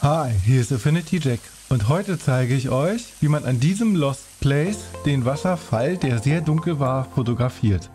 Hi, hier ist Affinity Jack und heute zeige ich euch, wie man an diesem Lost Place den Wasserfall, der sehr dunkel war, fotografiert.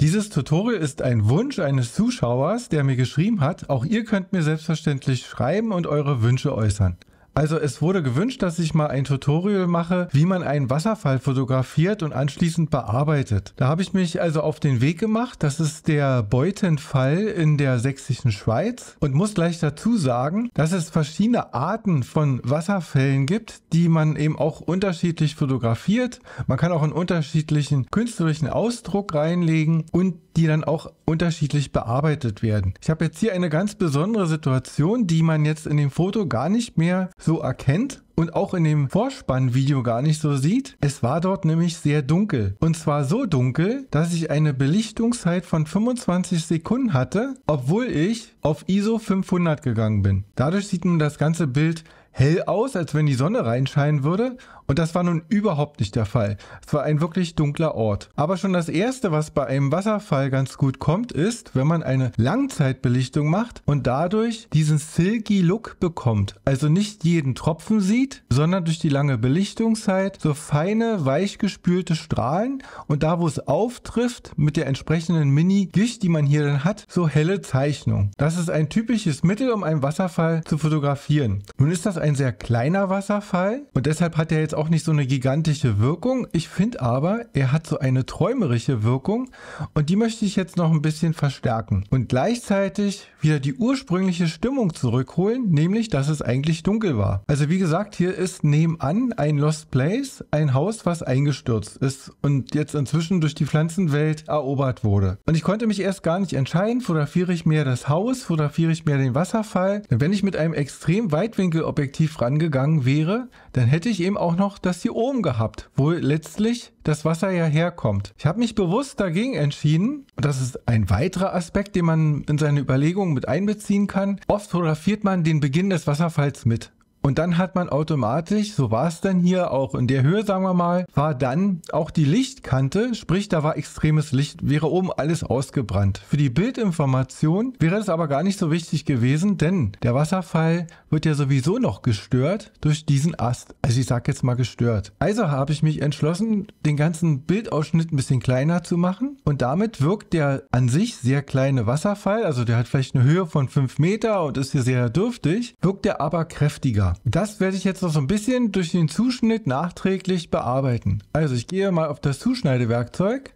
Dieses Tutorial ist ein Wunsch eines Zuschauers, der mir geschrieben hat, auch ihr könnt mir selbstverständlich schreiben und eure Wünsche äußern. Also es wurde gewünscht, dass ich mal ein Tutorial mache, wie man einen Wasserfall fotografiert und anschließend bearbeitet. Da habe ich mich also auf den Weg gemacht. Das ist der Beutenfall in der sächsischen Schweiz und muss gleich dazu sagen, dass es verschiedene Arten von Wasserfällen gibt, die man eben auch unterschiedlich fotografiert. Man kann auch einen unterschiedlichen künstlerischen Ausdruck reinlegen und die dann auch unterschiedlich bearbeitet werden. Ich habe jetzt hier eine ganz besondere Situation, die man jetzt in dem Foto gar nicht mehr so erkennt und auch in dem Vorspannvideo gar nicht so sieht. Es war dort nämlich sehr dunkel. Und zwar so dunkel, dass ich eine Belichtungszeit von 25 Sekunden hatte, obwohl ich auf ISO 500 gegangen bin. Dadurch sieht man das ganze Bild hell aus, als wenn die Sonne reinscheinen würde. Und das war nun überhaupt nicht der Fall. Es war ein wirklich dunkler Ort. Aber schon das Erste, was bei einem Wasserfall ganz gut kommt, ist, wenn man eine Langzeitbelichtung macht und dadurch diesen silky Look bekommt. Also nicht jeden Tropfen sieht, sondern durch die lange Belichtungszeit so feine, weichgespülte Strahlen und da, wo es auftrifft, mit der entsprechenden Mini-Gicht, die man hier dann hat, so helle Zeichnung. Das ist ein typisches Mittel, um einen Wasserfall zu fotografieren. Nun ist das ein sehr kleiner Wasserfall und deshalb hat er jetzt auch nicht so eine gigantische Wirkung. Ich finde aber, er hat so eine träumerische Wirkung und die möchte ich jetzt noch ein bisschen verstärken und gleichzeitig wieder die ursprüngliche Stimmung zurückholen, nämlich, dass es eigentlich dunkel war. Also wie gesagt, hier ist nebenan ein Lost Place, ein Haus, was eingestürzt ist und jetzt inzwischen durch die Pflanzenwelt erobert wurde. Und ich konnte mich erst gar nicht entscheiden, fotografiere ich mir das Haus, fotografiere ich mir den Wasserfall. Denn wenn ich mit einem extrem Weitwinkelobjektiv effektiv rangegangen wäre, dann hätte ich eben auch noch das hier oben gehabt, wo letztlich das Wasser ja herkommt. Ich habe mich bewusst dagegen entschieden. und Das ist ein weiterer Aspekt, den man in seine Überlegungen mit einbeziehen kann. Oft fotografiert man den Beginn des Wasserfalls mit. Und dann hat man automatisch, so war es dann hier auch in der Höhe, sagen wir mal, war dann auch die Lichtkante, sprich da war extremes Licht, wäre oben alles ausgebrannt. Für die Bildinformation wäre es aber gar nicht so wichtig gewesen, denn der Wasserfall wird ja sowieso noch gestört durch diesen Ast. Also ich sag jetzt mal gestört. Also habe ich mich entschlossen, den ganzen Bildausschnitt ein bisschen kleiner zu machen und damit wirkt der an sich sehr kleine Wasserfall, also der hat vielleicht eine Höhe von 5 Meter und ist hier sehr dürftig, wirkt der aber kräftiger. Das werde ich jetzt noch so ein bisschen durch den Zuschnitt nachträglich bearbeiten. Also ich gehe mal auf das Zuschneidewerkzeug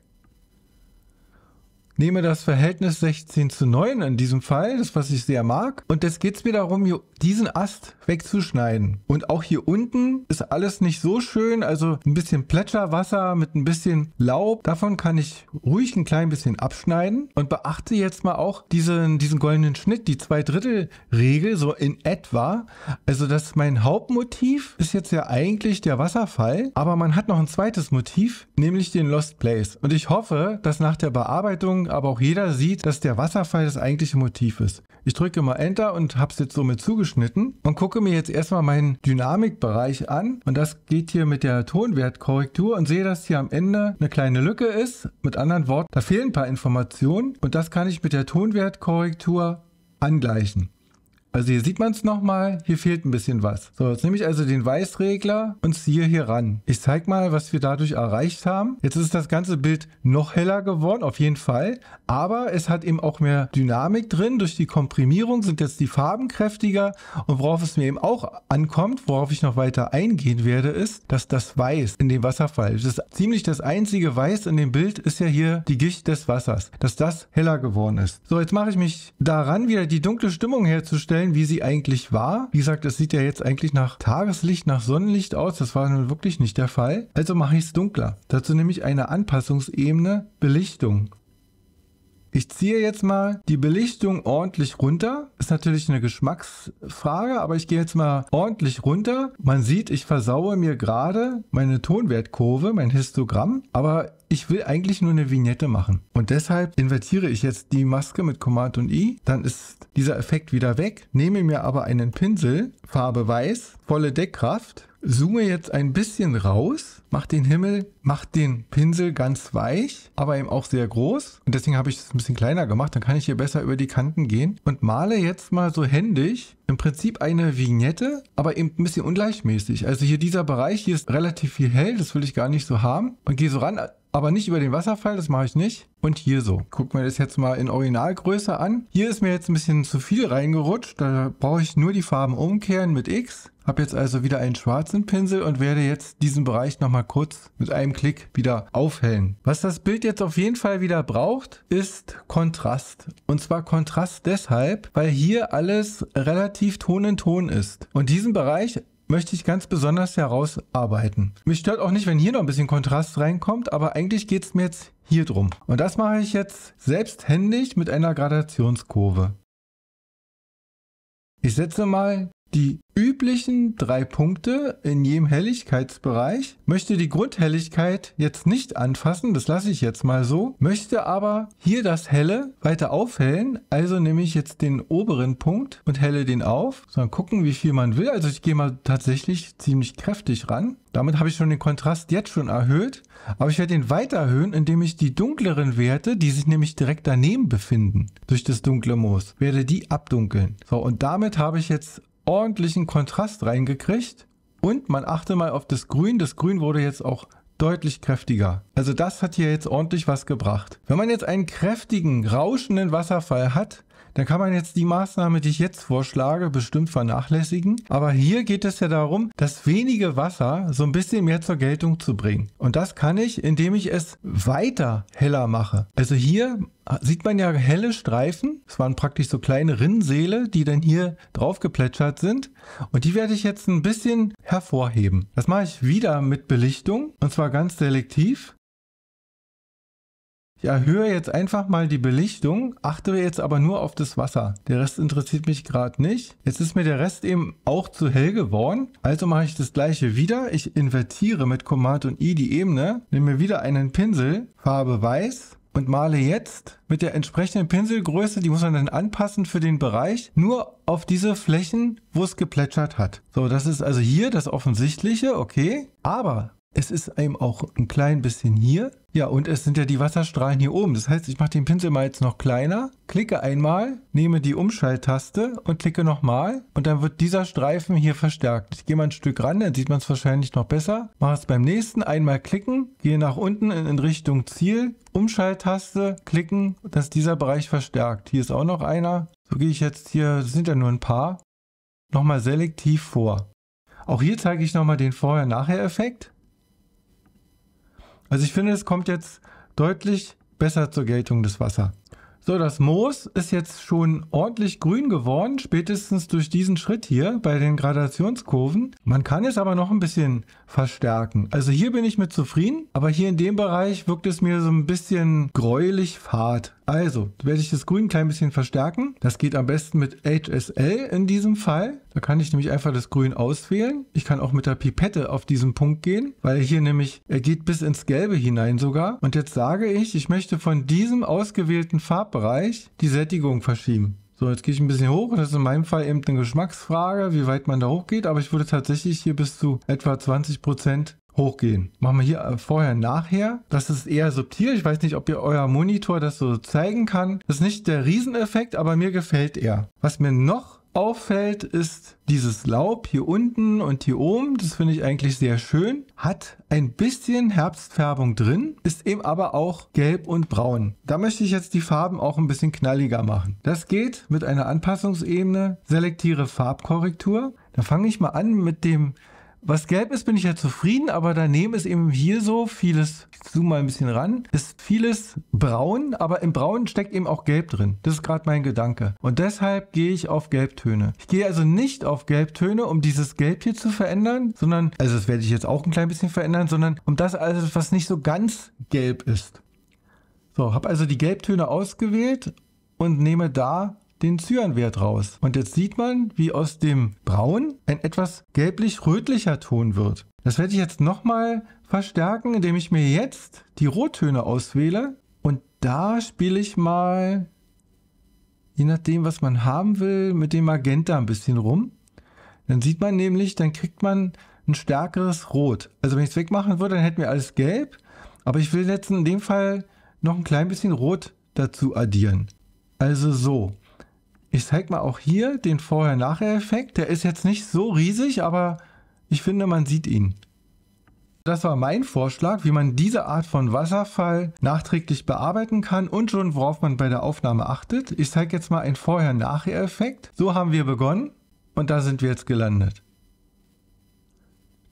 nehme das Verhältnis 16 zu 9 in diesem Fall, das was ich sehr mag. Und jetzt geht es mir darum, hier diesen Ast wegzuschneiden. Und auch hier unten ist alles nicht so schön, also ein bisschen Plätscherwasser mit ein bisschen Laub. Davon kann ich ruhig ein klein bisschen abschneiden. Und beachte jetzt mal auch diesen, diesen goldenen Schnitt, die Zweidrittel-Regel, so in etwa. Also das mein Hauptmotiv ist jetzt ja eigentlich der Wasserfall, aber man hat noch ein zweites Motiv, nämlich den Lost Place. Und ich hoffe, dass nach der Bearbeitung aber auch jeder sieht, dass der Wasserfall das eigentliche Motiv ist. Ich drücke mal Enter und habe es jetzt somit zugeschnitten und gucke mir jetzt erstmal meinen Dynamikbereich an und das geht hier mit der Tonwertkorrektur und sehe, dass hier am Ende eine kleine Lücke ist. Mit anderen Worten, da fehlen ein paar Informationen und das kann ich mit der Tonwertkorrektur angleichen. Also hier sieht man es nochmal, hier fehlt ein bisschen was. So, jetzt nehme ich also den Weißregler und ziehe hier ran. Ich zeige mal, was wir dadurch erreicht haben. Jetzt ist das ganze Bild noch heller geworden, auf jeden Fall. Aber es hat eben auch mehr Dynamik drin. Durch die Komprimierung sind jetzt die Farben kräftiger. Und worauf es mir eben auch ankommt, worauf ich noch weiter eingehen werde, ist, dass das Weiß in dem Wasserfall, das ist ziemlich das einzige Weiß in dem Bild, ist ja hier die Gicht des Wassers, dass das heller geworden ist. So, jetzt mache ich mich daran, wieder die dunkle Stimmung herzustellen vorstellen, wie sie eigentlich war. Wie gesagt, es sieht ja jetzt eigentlich nach Tageslicht, nach Sonnenlicht aus. Das war nun wirklich nicht der Fall. Also mache ich es dunkler. Dazu nehme ich eine Anpassungsebene Belichtung. Ich ziehe jetzt mal die Belichtung ordentlich runter. Ist natürlich eine Geschmacksfrage, aber ich gehe jetzt mal ordentlich runter. Man sieht, ich versaue mir gerade meine Tonwertkurve, mein Histogramm, aber ich will eigentlich nur eine Vignette machen. Und deshalb invertiere ich jetzt die Maske mit Command und I. Dann ist dieser Effekt wieder weg. Nehme mir aber einen Pinsel, Farbe weiß, volle Deckkraft zoome jetzt ein bisschen raus, mache den Himmel, mache den Pinsel ganz weich, aber eben auch sehr groß. Und deswegen habe ich es ein bisschen kleiner gemacht, dann kann ich hier besser über die Kanten gehen und male jetzt mal so händig im Prinzip eine Vignette, aber eben ein bisschen ungleichmäßig. Also hier dieser Bereich, hier ist relativ viel hell, das will ich gar nicht so haben. Und gehe so ran, aber nicht über den Wasserfall, das mache ich nicht. Und hier so. Guck mir das jetzt mal in Originalgröße an. Hier ist mir jetzt ein bisschen zu viel reingerutscht. Da brauche ich nur die Farben umkehren mit X. Habe jetzt also wieder einen schwarzen Pinsel und werde jetzt diesen Bereich nochmal kurz mit einem Klick wieder aufhellen. Was das Bild jetzt auf jeden Fall wieder braucht, ist Kontrast. Und zwar Kontrast deshalb, weil hier alles relativ Ton in Ton ist. Und diesen Bereich möchte ich ganz besonders herausarbeiten. Mich stört auch nicht, wenn hier noch ein bisschen Kontrast reinkommt, aber eigentlich geht es mir jetzt hier drum. Und das mache ich jetzt selbsthändig mit einer Gradationskurve. Ich setze mal die üblichen drei Punkte in jedem Helligkeitsbereich, möchte die Grundhelligkeit jetzt nicht anfassen, das lasse ich jetzt mal so, möchte aber hier das Helle weiter aufhellen, also nehme ich jetzt den oberen Punkt und helle den auf, sondern gucken, wie viel man will, also ich gehe mal tatsächlich ziemlich kräftig ran. Damit habe ich schon den Kontrast jetzt schon erhöht, aber ich werde ihn weiter erhöhen, indem ich die dunkleren Werte, die sich nämlich direkt daneben befinden, durch das dunkle Moos, werde die abdunkeln. So, und damit habe ich jetzt ordentlichen Kontrast reingekriegt. Und man achte mal auf das Grün. Das Grün wurde jetzt auch deutlich kräftiger. Also das hat hier jetzt ordentlich was gebracht. Wenn man jetzt einen kräftigen, rauschenden Wasserfall hat, dann kann man jetzt die Maßnahme, die ich jetzt vorschlage, bestimmt vernachlässigen. Aber hier geht es ja darum, das wenige Wasser so ein bisschen mehr zur Geltung zu bringen. Und das kann ich, indem ich es weiter heller mache. Also hier sieht man ja helle Streifen. Es waren praktisch so kleine Rinnsäle, die dann hier drauf geplätschert sind. Und die werde ich jetzt ein bisschen hervorheben. Das mache ich wieder mit Belichtung und zwar ganz selektiv. Ich erhöhe jetzt einfach mal die Belichtung, achte jetzt aber nur auf das Wasser. Der Rest interessiert mich gerade nicht. Jetzt ist mir der Rest eben auch zu hell geworden. Also mache ich das gleiche wieder. Ich invertiere mit Command und I die Ebene, nehme mir wieder einen Pinsel, Farbe weiß und male jetzt mit der entsprechenden Pinselgröße, die muss man dann anpassen für den Bereich, nur auf diese Flächen, wo es geplätschert hat. So, das ist also hier das Offensichtliche, okay. Aber es ist eben auch ein klein bisschen hier. Ja, und es sind ja die Wasserstrahlen hier oben. Das heißt, ich mache den Pinsel mal jetzt noch kleiner, klicke einmal, nehme die Umschalttaste und klicke nochmal. Und dann wird dieser Streifen hier verstärkt. Ich gehe mal ein Stück ran, dann sieht man es wahrscheinlich noch besser. Mache es beim nächsten, einmal klicken, gehe nach unten in Richtung Ziel, Umschalttaste, klicken, dass dieser Bereich verstärkt. Hier ist auch noch einer. So gehe ich jetzt hier, das sind ja nur ein paar, nochmal selektiv vor. Auch hier zeige ich nochmal den Vorher-Nachher-Effekt. Also ich finde, es kommt jetzt deutlich besser zur Geltung des Wasser. So, das Moos ist jetzt schon ordentlich grün geworden, spätestens durch diesen Schritt hier bei den Gradationskurven. Man kann es aber noch ein bisschen verstärken. Also hier bin ich mit zufrieden, aber hier in dem Bereich wirkt es mir so ein bisschen gräulich fad. Also werde ich das Grün ein klein bisschen verstärken. Das geht am besten mit HSL in diesem Fall. Da kann ich nämlich einfach das Grün auswählen. Ich kann auch mit der Pipette auf diesen Punkt gehen, weil hier nämlich, er geht bis ins Gelbe hinein sogar. Und jetzt sage ich, ich möchte von diesem ausgewählten Farbbereich die Sättigung verschieben. So, jetzt gehe ich ein bisschen hoch. Das ist in meinem Fall eben eine Geschmacksfrage, wie weit man da hochgeht. Aber ich würde tatsächlich hier bis zu etwa 20% Prozent hochgehen. Machen wir hier äh, vorher nachher. Das ist eher subtil. Ich weiß nicht, ob ihr euer Monitor das so zeigen kann. Das ist nicht der Rieseneffekt, aber mir gefällt er. Was mir noch auffällt, ist dieses Laub hier unten und hier oben, das finde ich eigentlich sehr schön, hat ein bisschen Herbstfärbung drin, ist eben aber auch gelb und braun. Da möchte ich jetzt die Farben auch ein bisschen knalliger machen. Das geht mit einer Anpassungsebene, selektiere Farbkorrektur. Da fange ich mal an mit dem was gelb ist, bin ich ja zufrieden, aber daneben ist eben hier so vieles, ich zoome mal ein bisschen ran, ist vieles braun, aber im Braun steckt eben auch gelb drin. Das ist gerade mein Gedanke. Und deshalb gehe ich auf Gelbtöne. Ich gehe also nicht auf Gelbtöne, um dieses Gelb hier zu verändern, sondern, also das werde ich jetzt auch ein klein bisschen verändern, sondern um das alles, was nicht so ganz gelb ist. So, habe also die Gelbtöne ausgewählt und nehme da den Cyanwert raus. Und jetzt sieht man, wie aus dem Braun ein etwas gelblich-rötlicher Ton wird. Das werde ich jetzt nochmal verstärken, indem ich mir jetzt die Rottöne auswähle. Und da spiele ich mal, je nachdem, was man haben will, mit dem Magenta ein bisschen rum. Dann sieht man nämlich, dann kriegt man ein stärkeres Rot. Also wenn ich es wegmachen würde, dann hätten wir alles gelb. Aber ich will jetzt in dem Fall noch ein klein bisschen Rot dazu addieren. Also so ich zeig mal auch hier den Vorher-Nachher-Effekt. Der ist jetzt nicht so riesig, aber ich finde, man sieht ihn. Das war mein Vorschlag, wie man diese Art von Wasserfall nachträglich bearbeiten kann und schon worauf man bei der Aufnahme achtet. Ich zeige jetzt mal einen Vorher-Nachher-Effekt. So haben wir begonnen und da sind wir jetzt gelandet.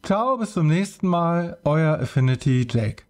Ciao, bis zum nächsten Mal, euer Affinity Jake.